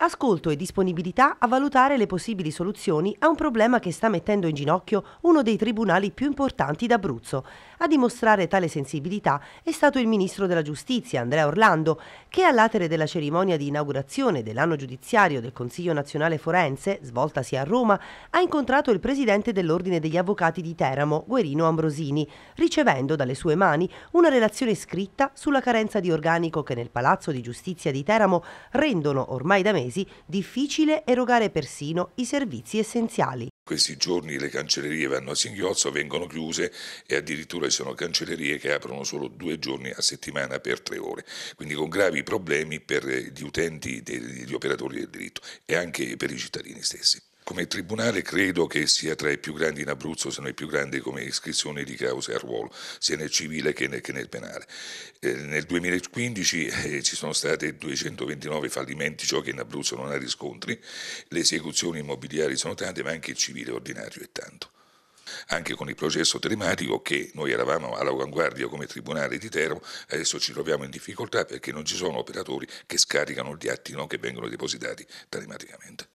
ascolto e disponibilità a valutare le possibili soluzioni a un problema che sta mettendo in ginocchio uno dei tribunali più importanti d'Abruzzo. A dimostrare tale sensibilità è stato il ministro della Giustizia, Andrea Orlando, che all'atere della cerimonia di inaugurazione dell'anno giudiziario del Consiglio nazionale forense, svoltasi a Roma, ha incontrato il presidente dell'Ordine degli Avvocati di Teramo, Guerino Ambrosini, ricevendo dalle sue mani una relazione scritta sulla carenza di organico che nel Palazzo di Giustizia di Teramo rendono ormai da mesi paesi difficile erogare persino i servizi essenziali. Questi giorni le cancellerie vanno a singhiozzo, vengono chiuse e addirittura ci sono cancellerie che aprono solo due giorni a settimana per tre ore, quindi con gravi problemi per gli utenti, gli operatori del diritto e anche per i cittadini stessi. Come tribunale credo che sia tra i più grandi in Abruzzo, se non i più grandi come iscrizione di cause a ruolo, sia nel civile che nel, che nel penale. Eh, nel 2015 eh, ci sono state 229 fallimenti, ciò che in Abruzzo non ha riscontri, le esecuzioni immobiliari sono tante, ma anche il civile ordinario è tanto anche con il processo telematico che noi eravamo all'avanguardia come Tribunale di Teramo, adesso ci troviamo in difficoltà perché non ci sono operatori che scaricano gli atti no, che vengono depositati telematicamente.